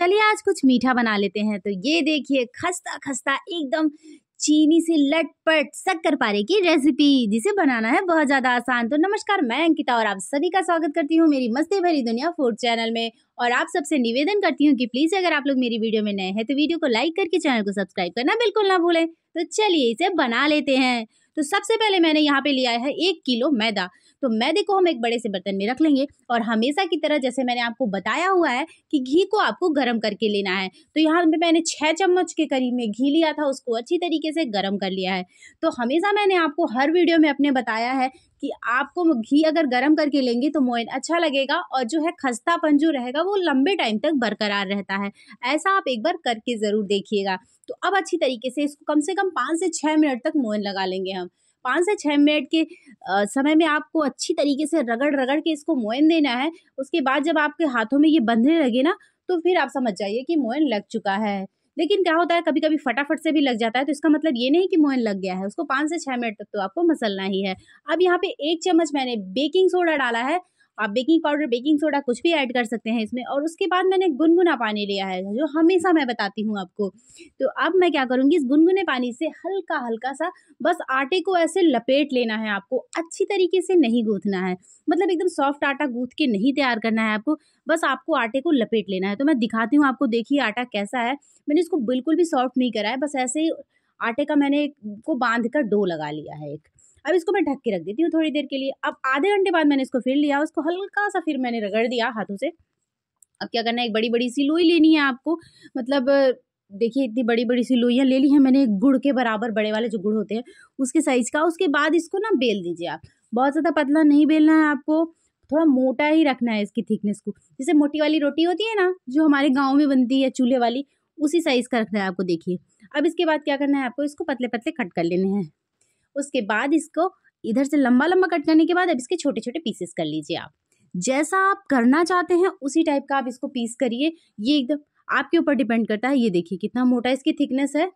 चलिए आज कुछ मीठा बना लेते हैं तो ये देखिए खस्ता खस्ता एकदम चीनी से लटपट शक्कर पारे की रेसिपी जिसे बनाना है बहुत ज़्यादा आसान तो नमस्कार मैं अंकिता और आप सभी का स्वागत करती हूँ मेरी मस्ती भरी दुनिया फूड चैनल में और आप सबसे निवेदन करती हूँ कि प्लीज़ अगर आप लोग मेरी वीडियो में नए हैं तो वीडियो को लाइक करके चैनल को सब्सक्राइब करना बिल्कुल ना भूलें तो चलिए इसे बना लेते हैं तो सबसे पहले मैंने यहाँ पे लिया है एक किलो मैदा तो मैदे को हम एक बड़े से बर्तन में रख लेंगे और हमेशा की तरह जैसे मैंने आपको बताया हुआ है कि घी को आपको गर्म करके लेना है तो यहाँ पे मैंने छः चम्मच के करीब में घी लिया था उसको अच्छी तरीके से गर्म कर लिया है तो हमेशा मैंने आपको हर वीडियो में अपने बताया है कि आपको घी अगर गर्म करके लेंगे तो मोइन अच्छा लगेगा और जो है खस्तापन जो रहेगा वो लंबे टाइम तक बरकरार रहता है ऐसा आप एक बार करके ज़रूर देखिएगा तो अब अच्छी तरीके से इसको कम से कम पाँच से छः मिनट तक मोइन लगा लेंगे हम पाँच से छः मिनट के समय में आपको अच्छी तरीके से रगड़ रगड़ के इसको मोइन देना है उसके बाद जब आपके हाथों में ये बंधने लगे ना तो फिर आप समझ जाइए कि मोइन लग चुका है लेकिन क्या होता है कभी कभी फटाफट से भी लग जाता है तो इसका मतलब ये नहीं कि मोहन लग गया है उसको पाँच से छः मिनट तक तो आपको मसलना ही है अब यहाँ पे एक चम्मच मैंने बेकिंग सोडा डाला है आप बेकिंग पाउडर बेकिंग सोडा कुछ भी ऐड कर सकते हैं इसमें और उसके बाद मैंने गुनगुना पानी लिया है जो हमेशा मैं बताती हूँ आपको तो अब मैं क्या करूँगी इस गुनगुने पानी से हल्का हल्का सा बस आटे को ऐसे लपेट लेना है आपको अच्छी तरीके से नहीं गूँथना है मतलब एकदम सॉफ्ट आटा गूँथ के नहीं तैयार करना है आपको बस आपको आटे को लपेट लेना है तो मैं दिखाती हूँ आपको देखिए आटा कैसा है मैंने इसको बिल्कुल भी सॉफ्ट नहीं करा है बस ऐसे ही आटे का मैंने को बांध कर डो लगा लिया है एक अब इसको मैं ढक के रख देती हूँ थोड़ी देर के लिए अब आधे घंटे बाद मैंने इसको फिर लिया उसको हल्का सा फिर मैंने रगड़ दिया हाथों से अब क्या करना है एक बड़ी बड़ी सी लोई लेनी है आपको मतलब देखिए इतनी बड़ी बड़ी सी लोइयाँ ले ली हैं मैंने गुड़ के बराबर बड़े वाले जो गुड़ होते हैं उसके साइज़ का उसके बाद इसको ना बेल दीजिए आप बहुत ज़्यादा पतला नहीं बेलना है आपको थोड़ा मोटा ही रखना है इसकी थिकनेस को जैसे मोटी वाली रोटी होती है ना जो हमारे गाँव में बनती है चूल्हे वाली उसी साइज़ का रखना है आपको देखिए अब इसके बाद क्या करना है आपको इसको पतले पतले कट कर लेने हैं उसके बाद इसको इधर से लंबा लंबा कट करने के बाद अब इसके छोटे छोटे पीसेस कर लीजिए आप जैसा आप करना चाहते हैं उसी टाइप का आप इसको पीस करिए ये एकदम आपके ऊपर डिपेंड करता है ये देखिए कितना मोटा इसकी थिकनेस है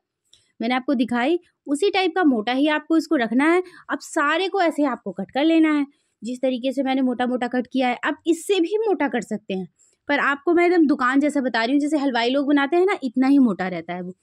मैंने आपको दिखाई उसी टाइप का मोटा ही आपको इसको रखना है अब सारे को ऐसे आपको कट कर लेना है जिस तरीके से मैंने मोटा मोटा कट किया है आप इससे भी मोटा कर सकते हैं पर आपको मैं एकदम दुकान जैसा बता रही हूँ जैसे हलवाई लोग बनाते हैं ना इतना ही मोटा रहता है वो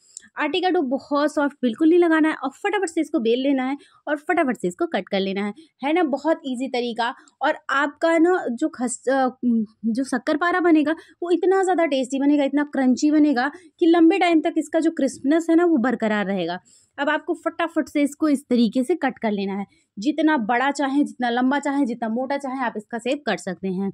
आटे का डो बहुत सॉफ्ट बिल्कुल नहीं लगाना है और फटाफट से इसको बेल लेना है और फटाफट से इसको कट कर लेना है है ना बहुत इजी तरीका और आपका ना जो खस जो शक्कर पारा बनेगा वो इतना ज़्यादा टेस्टी बनेगा इतना क्रंची बनेगा कि लंबे टाइम तक इसका जो क्रिस्पनेस है ना वो बरकरार रहेगा अब आपको फटाफट से इसको इस तरीके से कट कर लेना है जितना बड़ा चाहें जितना लंबा चाहें जितना मोटा चाहें आप इसका सेव कर सकते हैं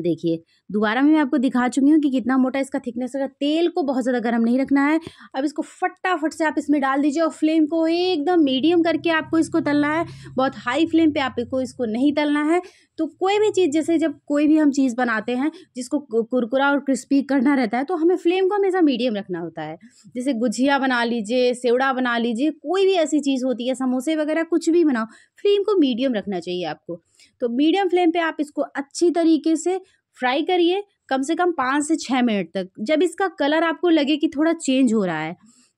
देखिए दोबारा मैं आपको दिखा चुकी हूँ कि कितना मोटा इसका थिकनेस रहेगा तेल को बहुत ज़्यादा गर्म नहीं रखना है अब इसको फटाफट से आप इसमें डाल दीजिए और फ्लेम को एकदम मीडियम करके आपको इसको तलना है बहुत हाई फ्लेम पे आपको इसको नहीं तलना है तो कोई भी चीज़ जैसे जब कोई भी हम चीज़ बनाते हैं जिसको कुरकुरा और क्रिस्पी करना रहता है तो हमें फ्लेम को हमेशा मीडियम रखना होता है जैसे गुजिया बना लीजिए सेवड़ा बना लीजिए कोई भी ऐसी चीज़ होती है समोसे वगैरह कुछ भी बनाओ फ्लेम को मीडियम रखना चाहिए आपको तो मीडियम फ्लेम पे आप इसको अच्छी तरीके से फ्राई करिए कम से कम पाँच से छः मिनट तक जब इसका कलर आपको लगे कि थोड़ा चेंज हो रहा है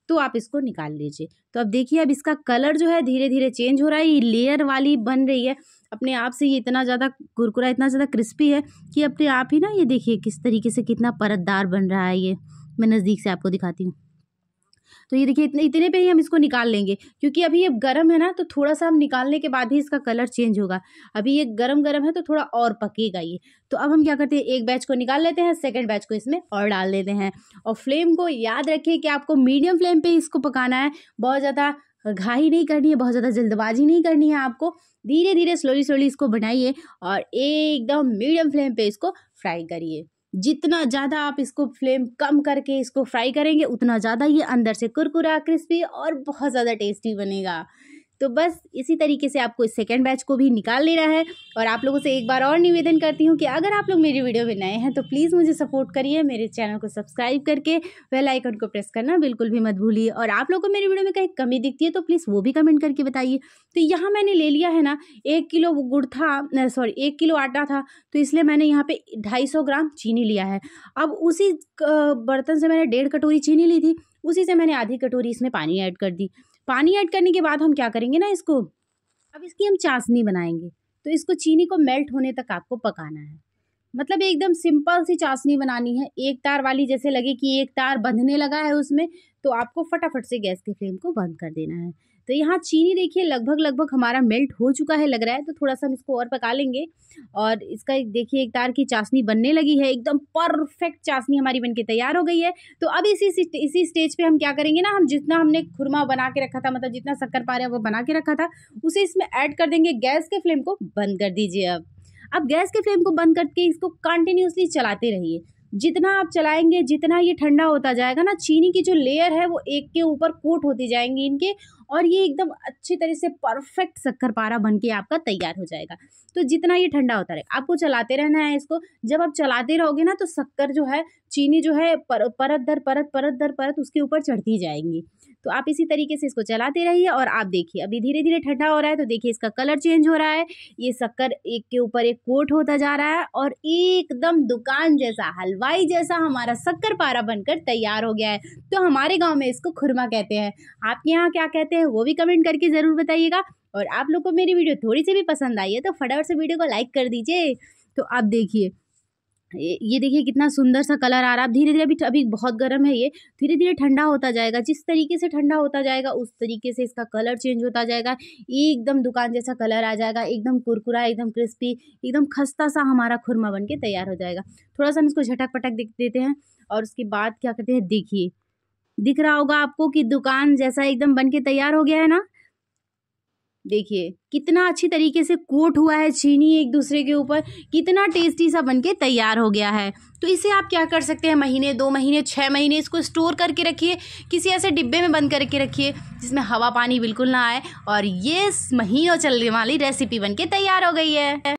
तो आप इसको निकाल लीजिए तो अब देखिए अब इसका कलर जो है धीरे धीरे चेंज हो रहा है ये लेयर वाली बन रही है अपने आप से ये इतना ज़्यादा कुरकुरा इतना ज़्यादा क्रिस्पी है कि अपने आप ही ना ये देखिए किस तरीके से कितना परतदार बन रहा है ये मैं नज़दीक से आपको दिखाती हूँ तो ये देखिए इतने इतने पे ही हम इसको निकाल लेंगे क्योंकि अभी ये गर्म है ना तो थोड़ा सा हम निकालने के बाद ही इसका कलर चेंज होगा अभी ये गर्म गर्म है तो थोड़ा और पकेगा ये तो अब हम क्या करते हैं एक बैच को निकाल लेते हैं सेकेंड बैच को इसमें और डाल देते हैं और फ्लेम को याद रखिए कि आपको मीडियम फ्लेम पर इसको पकाना है बहुत ज़्यादा घाई नहीं करनी है बहुत ज़्यादा जल्दबाजी नहीं करनी है आपको धीरे धीरे स्लोली स्लोली इसको बनाइए और एकदम मीडियम फ्लेम पे इसको फ्राई करिए जितना ज़्यादा आप इसको फ्लेम कम करके इसको फ्राई करेंगे उतना ज़्यादा ये अंदर से कुरकुरा क्रिस्पी और बहुत ज़्यादा टेस्टी बनेगा तो बस इसी तरीके से आपको इस सेकेंड बैच को भी निकाल लेना है और आप लोगों से एक बार और निवेदन करती हूँ कि अगर आप लोग मेरी वीडियो में नए हैं तो प्लीज़ मुझे सपोर्ट करिए मेरे चैनल को सब्सक्राइब करके वेल आइकन को प्रेस करना बिल्कुल भी मत भूलिए और आप लोग को मेरी वीडियो में कहीं कमी दिखती है तो प्लीज़ वो भी कमेंट करके बताइए तो यहाँ मैंने ले लिया है ना एक किलो गुड़ था सॉरी एक किलो आटा था तो इसलिए मैंने यहाँ पर ढाई सौ ग्राम चीनी लिया है अब उसी बर्तन से मैंने डेढ़ कटोरी चीनी ली थी उसी से मैंने आधी कटोरी इसमें पानी ऐड कर दी पानी ऐड करने के बाद हम क्या करेंगे ना इसको अब इसकी हम चाशनी बनाएंगे तो इसको चीनी को मेल्ट होने तक आपको पकाना है मतलब एकदम सिंपल सी चाशनी बनानी है एक तार वाली जैसे लगे कि एक तार बंधने लगा है उसमें तो आपको फटाफट से गैस के फ्लेम को बंद कर देना है तो यहाँ चीनी देखिए लगभग लगभग हमारा मेल्ट हो चुका है लग रहा है तो थोड़ा सा हम इसको और पका लेंगे और इसका देखिए एक तार की चाशनी बनने लगी है एकदम परफेक्ट चाशनी हमारी बनके तैयार हो गई है तो अब इसी इसी स्टेज पे हम क्या करेंगे ना हम जितना हमने खुरमा बना के रखा था मतलब जितना शक्कर पा हैं वो बना के रखा था उसे इसमें ऐड कर देंगे गैस के फ्लेम को बंद कर दीजिए अब अब गैस के फ्लेम को बंद करके इसको कंटिन्यूसली चलाते रहिए जितना आप चलाएंगे जितना ये ठंडा होता जाएगा ना चीनी की जो लेयर है वो एक के ऊपर कोट होती जाएंगी इनके और ये एकदम अच्छी तरह से परफेक्ट शक्कर पारा बन के आपका तैयार हो जाएगा तो जितना ये ठंडा होता रहेगा आपको चलाते रहना है इसको जब आप चलाते रहोगे ना तो शक्कर जो है चीनी जो है पर, परत दर परत परत दर परत उसके ऊपर चढ़ती जाएंगी तो आप इसी तरीके से इसको चलाते रहिए और आप देखिए अभी धीरे धीरे ठंडा हो रहा है तो देखिए इसका कलर चेंज हो रहा है ये शक्कर एक के ऊपर एक कोट होता जा रहा है और एकदम दुकान जैसा हलवाई जैसा हमारा शक्कर पारा बनकर तैयार हो गया है तो हमारे गाँव में इसको खुरमा कहते हैं आपके यहाँ क्या कहते हैं लगते हैं वो भी कमेंट करके ज़रूर बताइएगा और आप लोग को मेरी वीडियो थोड़ी सी भी पसंद आई है तो फटाफट से वीडियो को लाइक कर दीजिए तो आप देखिए ये देखिए कितना सुंदर सा कलर आ रहा है धीरे धीरे अभी अभी बहुत गर्म है ये धीरे धीरे ठंडा होता जाएगा जिस तरीके से ठंडा होता जाएगा उस तरीके से इसका कलर चेंज होता जाएगा एकदम दुकान जैसा कलर आ जाएगा एकदम कुरकुरा एकदम क्रिस्पी एकदम खस्ता सा हमारा खुरमा बन के तैयार हो जाएगा थोड़ा सा हम इसको झटक पटक देते हैं और उसके बाद क्या करते हैं देखिए दिख रहा होगा आपको कि दुकान जैसा एकदम बन के तैयार हो गया है ना देखिए कितना अच्छी तरीके से कोट हुआ है चीनी एक दूसरे के ऊपर कितना टेस्टी सा बनके तैयार हो गया है तो इसे आप क्या कर सकते हैं महीने दो महीने छः महीने इसको स्टोर करके रखिए किसी ऐसे डिब्बे में बंद करके रखिए जिसमें हवा पानी बिल्कुल ना आए और ये महीनों चलने वाली रेसिपी बनके तैयार हो गई है